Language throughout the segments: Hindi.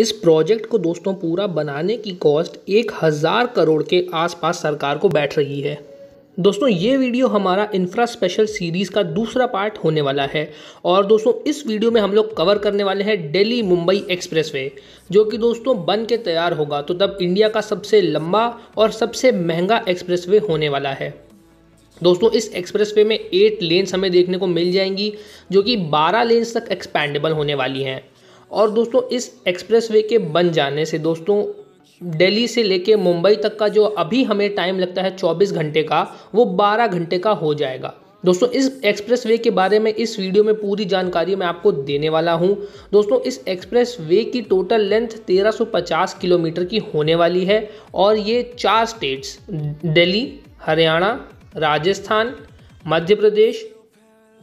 इस प्रोजेक्ट को दोस्तों पूरा बनाने की कॉस्ट एक हज़ार करोड़ के आसपास सरकार को बैठ रही है दोस्तों ये वीडियो हमारा इंफ्रा स्पेशल सीरीज़ का दूसरा पार्ट होने वाला है और दोस्तों इस वीडियो में हम लोग कवर करने वाले हैं दिल्ली मुंबई एक्सप्रेसवे जो कि दोस्तों बन के तैयार होगा तो तब इंडिया का सबसे लंबा और सबसे महंगा एक्सप्रेसवे होने वाला है दोस्तों इस एक्सप्रेसवे में एट लेन्स हमें देखने को मिल जाएंगी जो कि बारह लेन्स तक एक्सपैंडेबल होने वाली हैं और दोस्तों इस एक्सप्रेसवे के बन जाने से दोस्तों दिल्ली से लेके मुंबई तक का जो अभी हमें टाइम लगता है 24 घंटे का वो 12 घंटे का हो जाएगा दोस्तों इस एक्सप्रेस वे के बारे में इस वीडियो में पूरी जानकारी मैं आपको देने वाला हूं दोस्तों इस एक्सप्रेस वे की टोटल लेंथ 1350 किलोमीटर की होने वाली है और ये चार स्टेट्स दिल्ली हरियाणा राजस्थान मध्य प्रदेश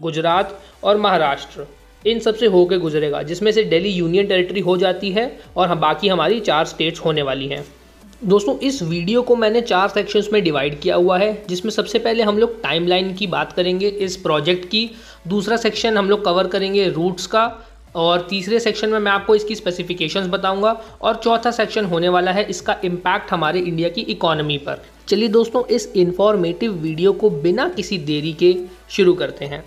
गुजरात और महाराष्ट्र इन सब से होकर गुजरेगा जिसमें से दिल्ली यूनियन टेरिटरी हो जाती है और हम बाकी हमारी चार स्टेट्स होने वाली हैं दोस्तों इस वीडियो को मैंने चार सेक्शंस में डिवाइड किया हुआ है जिसमें सबसे पहले हम लोग टाइमलाइन की बात करेंगे इस प्रोजेक्ट की दूसरा सेक्शन हम लोग कवर करेंगे रूट्स का और तीसरे सेक्शन में मैं आपको इसकी स्पेसिफिकेशंस बताऊंगा और चौथा सेक्शन होने वाला है इसका इम्पैक्ट हमारे इंडिया की इकोनॉमी पर चलिए दोस्तों इस इन्फॉर्मेटिव वीडियो को बिना किसी देरी के शुरू करते हैं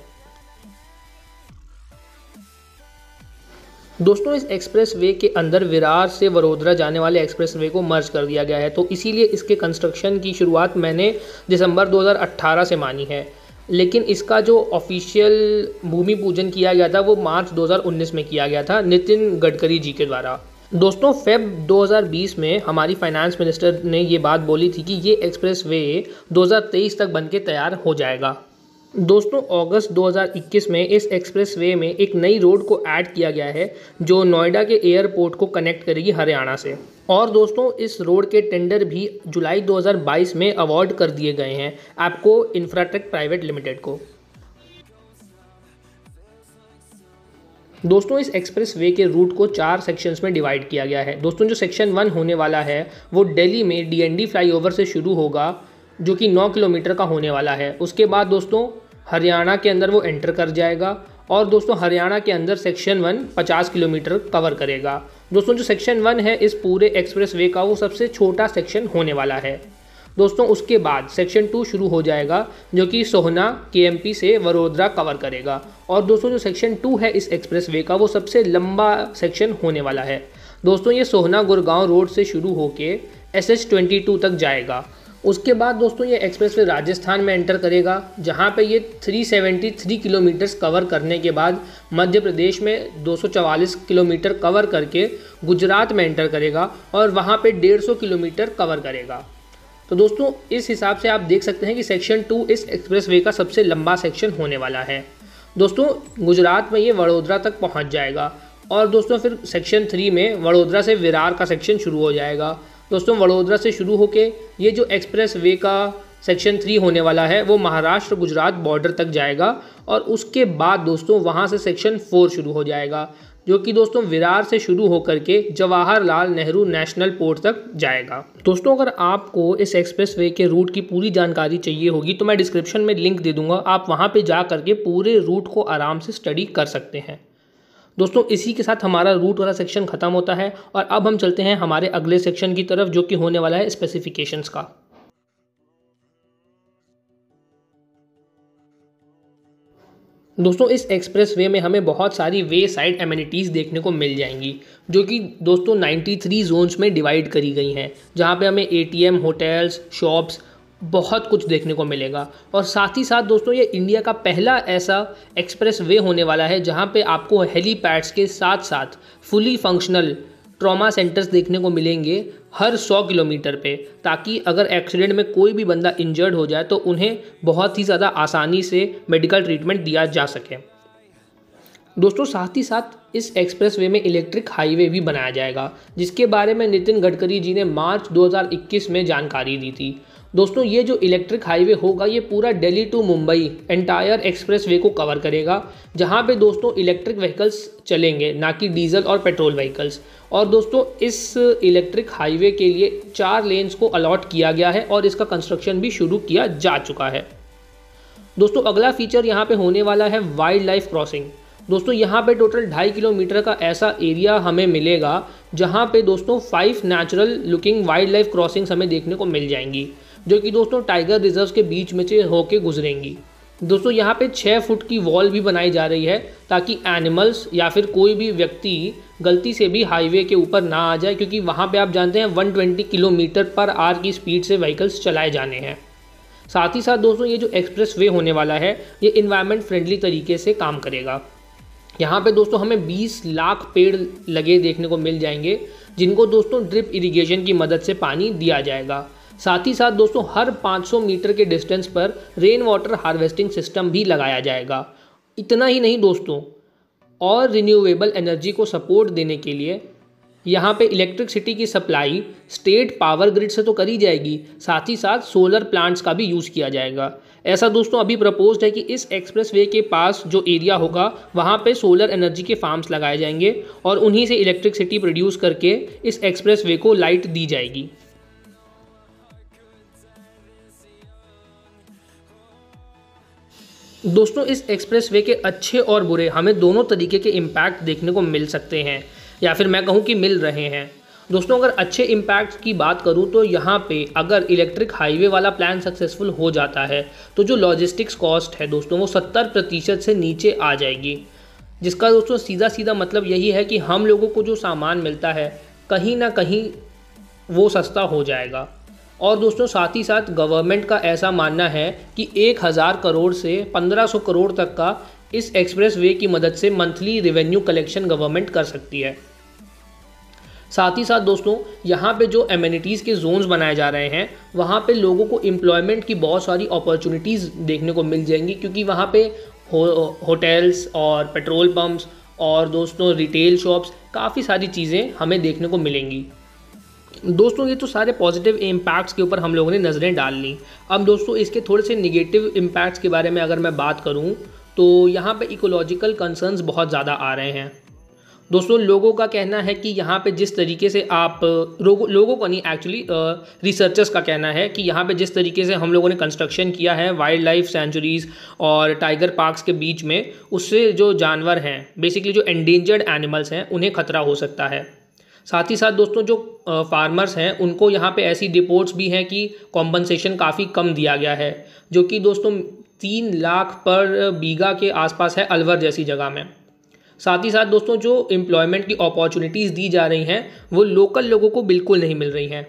दोस्तों इस एक्सप्रेस वे के अंदर विरार से वडोदरा जाने वाले एक्सप्रेस वे को मर्ज कर दिया गया है तो इसीलिए इसके कंस्ट्रक्शन की शुरुआत मैंने दिसंबर 2018 से मानी है लेकिन इसका जो ऑफिशियल भूमि पूजन किया गया था वो मार्च 2019 में किया गया था नितिन गडकरी जी के द्वारा दोस्तों फेब 2020 में हमारी फाइनेंस मिनिस्टर ने ये बात बोली थी कि ये एक्सप्रेस वे तक बन के तैयार हो जाएगा दोस्तों अगस्त 2021 में इस एक्सप्रेसवे में एक नई रोड को ऐड किया गया है जो नोएडा के एयरपोर्ट को कनेक्ट करेगी हरियाणा से और दोस्तों इस रोड के टेंडर भी जुलाई 2022 में अवार्ड कर दिए गए हैं आपको इंफ्राटेक प्राइवेट लिमिटेड को दोस्तों इस एक्सप्रेस वे के रूट को चार सेक्शंस में डिवाइड किया गया है दोस्तों जो सेक्शन वन होने वाला है वो दिल्ली में डीएनडी फ्लाईओवर से शुरू होगा जो कि 9 किलोमीटर का होने वाला है उसके बाद दोस्तों हरियाणा के अंदर वो एंटर कर जाएगा और दोस्तों हरियाणा के अंदर सेक्शन वन 50 किलोमीटर कवर करेगा दोस्तों जो सेक्शन वन है इस पूरे एक्सप्रेस वे का वो सबसे छोटा सेक्शन होने वाला है दोस्तों उसके बाद सेक्शन टू शुरू हो जाएगा जो कि सोहना के से वडोदरा कवर करेगा और दोस्तों जो सेक्शन टू है इस एक्सप्रेस वे का वो सबसे लंबा सेक्शन होने वाला है दोस्तों ये सोहना गुरगांव रोड से शुरू होकर एस एच ट्वेंटी टू तक जाएगा उसके बाद दोस्तों ये एक्सप्रेस वे राजस्थान में एंटर करेगा जहाँ पे ये 373 किलोमीटर्स कवर करने के बाद मध्य प्रदेश में 244 किलोमीटर कवर करके गुजरात में एंटर करेगा और वहाँ पे 150 किलोमीटर कवर करेगा तो दोस्तों इस हिसाब से आप देख सकते हैं कि सेक्शन टू इस वे का सबसे लंबा सेक्शन होने वाला है दोस्तों गुजरात में ये वडोदरा तक पहुँच जाएगा और दोस्तों फिर सेक्शन थ्री में वडोदरा से विरार का सेक्शन शुरू हो जाएगा दोस्तों वडोदरा से शुरू होकर ये जो एक्सप्रेस वे का सेक्शन थ्री होने वाला है वो महाराष्ट्र गुजरात बॉर्डर तक जाएगा और उसके बाद दोस्तों वहाँ से सेक्शन फोर शुरू हो जाएगा जो कि दोस्तों विरार से शुरू होकर के जवाहरलाल नेहरू नेशनल पोर्ट तक जाएगा दोस्तों अगर आपको इस एक्सप्रेस वे के रूट की पूरी जानकारी चाहिए होगी तो मैं डिस्क्रिप्शन में लिंक दे दूंगा आप वहाँ पे जा करके पूरे रूट को आराम से स्टडी कर सकते हैं दोस्तों इसी के साथ हमारा रूट वाला सेक्शन ख़त्म होता है और अब हम चलते हैं हमारे अगले सेक्शन की तरफ जो कि होने वाला है स्पेसिफिकेशंस का दोस्तों इस एक्सप्रेस वे में हमें बहुत सारी वे साइड एमिनिटीज़ देखने को मिल जाएंगी जो कि दोस्तों 93 जोन्स में डिवाइड करी गई हैं जहाँ पे हमें एटीएम होटल्स शॉप्स बहुत कुछ देखने को मिलेगा और साथ ही साथ दोस्तों ये इंडिया का पहला ऐसा एक्सप्रेस वे होने वाला है जहाँ पे आपको हेलीपैड्स के साथ साथ फुली फंक्शनल ट्रॉमा सेंटर्स देखने को मिलेंगे हर 100 किलोमीटर पे ताकि अगर एक्सीडेंट में कोई भी बंदा इंजर्ड हो जाए तो उन्हें बहुत ही ज़्यादा आसानी से मेडिकल ट्रीटमेंट दिया जा सके दोस्तों साथ ही साथ इस एक्सप्रेसवे में इलेक्ट्रिक हाईवे भी बनाया जाएगा जिसके बारे में नितिन गडकरी जी ने मार्च 2021 में जानकारी दी थी दोस्तों ये जो इलेक्ट्रिक हाईवे होगा ये पूरा Delhi to Mumbai entire expressway को कवर करेगा जहाँ पे दोस्तों इलेक्ट्रिक व्हीकल्स चलेंगे ना कि डीजल और पेट्रोल व्हीकल्स और दोस्तों इस इलेक्ट्रिक हाईवे के लिए चार लेन्स को अलॉट किया गया है और इसका कंस्ट्रक्शन भी शुरू किया जा चुका है दोस्तों अगला फीचर यहाँ पे होने वाला है वाइल्ड लाइफ क्रॉसिंग दोस्तों यहाँ पे टोटल ढाई किलोमीटर का ऐसा एरिया हमें मिलेगा जहाँ पे दोस्तों five natural looking wildlife crossings हमें देखने को मिल जाएंगी जो कि दोस्तों टाइगर रिजर्व के बीच में से होके गुजरेंगी दोस्तों यहाँ पे छः फुट की वॉल भी बनाई जा रही है ताकि एनिमल्स या फिर कोई भी व्यक्ति गलती से भी हाईवे के ऊपर ना आ जाए क्योंकि वहाँ पे आप जानते हैं 120 किलोमीटर पर आर की स्पीड से व्हीकल्स चलाए जाने हैं साथ ही साथ दोस्तों ये जो एक्सप्रेस वे होने वाला है ये इन्वायरमेंट फ्रेंडली तरीके से काम करेगा यहाँ पे दोस्तों हमें 20 लाख पेड़ लगे देखने को मिल जाएंगे जिनको दोस्तों ड्रिप इरिगेशन की मदद से पानी दिया जाएगा साथ ही साथ दोस्तों हर 500 मीटर के डिस्टेंस पर रेन वाटर हार्वेस्टिंग सिस्टम भी लगाया जाएगा इतना ही नहीं दोस्तों और रिन्यूएबल एनर्जी को सपोर्ट देने के लिए यहाँ पे इलेक्ट्रिसिटी की सप्लाई स्टेट पावर ग्रिड से तो करी जाएगी साथ ही साथ सोलर प्लांट्स का भी यूज़ किया जाएगा ऐसा दोस्तों अभी प्रपोज्ड है कि इस एक्सप्रेस वे के पास जो एरिया होगा वहाँ पे सोलर एनर्जी के फार्म्स लगाए जाएंगे और उन्हीं से इलेक्ट्रिसिटी प्रोड्यूस करके इस एक्सप्रेस वे को लाइट दी जाएगी दोस्तों इस एक्सप्रेस वे के अच्छे और बुरे हमें दोनों तरीके के इम्पैक्ट देखने को मिल सकते हैं या फिर मैं कहूँ कि मिल रहे हैं दोस्तों अगर अच्छे इम्पैक्ट की बात करूँ तो यहाँ पे अगर इलेक्ट्रिक हाईवे वाला प्लान सक्सेसफुल हो जाता है तो जो लॉजिस्टिक्स कॉस्ट है दोस्तों वो सत्तर प्रतिशत से नीचे आ जाएगी जिसका दोस्तों सीधा सीधा मतलब यही है कि हम लोगों को जो सामान मिलता है कहीं ना कहीं वो सस्ता हो जाएगा और दोस्तों साथ ही साथ गवर्नमेंट का ऐसा मानना है कि एक हज़ार करोड़ से पंद्रह सौ करोड़ तक का इस एक्सप्रेस वे की मदद से मंथली रेवेन्यू कलेक्शन गवर्नमेंट कर सकती है साथ ही साथ दोस्तों यहाँ पे जो एमिनिटीज़ के जोन्स बनाए जा रहे हैं वहाँ पे लोगों को एम्प्लॉयमेंट की बहुत सारी अपॉर्चुनिटीज़ देखने को मिल जाएंगी क्योंकि वहाँ पे हो, होटल्स और पेट्रोल पम्प्स और दोस्तों रिटेल शॉप्स काफ़ी सारी चीज़ें हमें देखने को मिलेंगी दोस्तों ये तो सारे पॉजिटिव इम्पैक्ट्स के ऊपर हम लोगों ने नज़रें डाल ली अब दोस्तों इसके थोड़े से निगेटिव इम्पैक्ट्स के बारे में अगर मैं बात करूँ तो यहाँ पे इकोलॉजिकल कंसर्न्स बहुत ज़्यादा आ रहे हैं दोस्तों लोगों का कहना है कि यहाँ पे जिस तरीके से आप लोगों लोगों को नहीं एक्चुअली रिसर्चर्स का कहना है कि यहाँ पे जिस तरीके से हम लोगों ने कंस्ट्रक्शन किया है वाइल्ड लाइफ सेंचुरीज़ और टाइगर पार्क्स के बीच में उससे जो जानवर हैं बेसिकली जो एंडेंजर्ड एनिमल्स हैं उन्हें खतरा हो सकता है साथ ही साथ दोस्तों जो फार्मर्स हैं उनको यहाँ पे ऐसी रिपोर्ट्स भी हैं कि कॉम्पनसेशन काफ़ी कम दिया गया है जो कि दोस्तों तीन लाख पर बीघा के आसपास है अलवर जैसी जगह में साथ ही साथ दोस्तों जो एम्प्लॉयमेंट की अपॉर्चुनिटीज़ दी जा रही हैं वो लोकल लोगों को बिल्कुल नहीं मिल रही हैं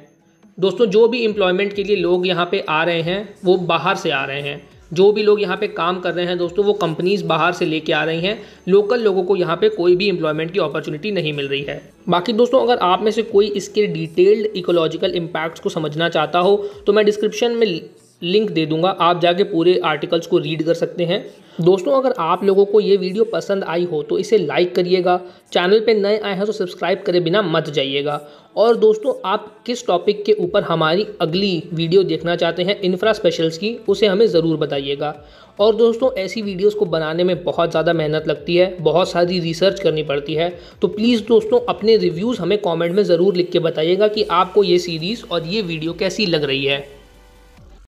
दोस्तों जो भी एम्प्लॉयमेंट के लिए लोग यहाँ पे आ रहे हैं वो बाहर से आ रहे हैं जो भी लोग यहाँ पे काम कर रहे हैं दोस्तों वो कंपनीज़ बाहर से लेके आ रही हैं लोकल लोगों को यहाँ पे कोई भी एम्प्लॉयमेंट की अपॉर्चुनिटी नहीं मिल रही है बाकी दोस्तों अगर आप में से कोई इसके डिटेल्ड इकोलॉजिकल इम्पैक्ट्स को समझना चाहता हो तो मैं डिस्क्रिप्शन में लिंक दे दूंगा आप जाके पूरे आर्टिकल्स को रीड कर सकते हैं दोस्तों अगर आप लोगों को ये वीडियो पसंद आई हो तो इसे लाइक करिएगा चैनल पे नए आए हैं तो सब्सक्राइब करे बिना मत जाइएगा और दोस्तों आप किस टॉपिक के ऊपर हमारी अगली वीडियो देखना चाहते हैं इंफ्रा स्पेशल्स की उसे हमें ज़रूर बताइएगा और दोस्तों ऐसी वीडियोस को बनाने में बहुत ज़्यादा मेहनत लगती है बहुत सारी रिसर्च करनी पड़ती है तो प्लीज़ दोस्तों अपने रिव्यूज़ हमें कॉमेंट में ज़रूर लिख के बताइएगा कि आपको ये सीरीज़ और ये वीडियो कैसी लग रही है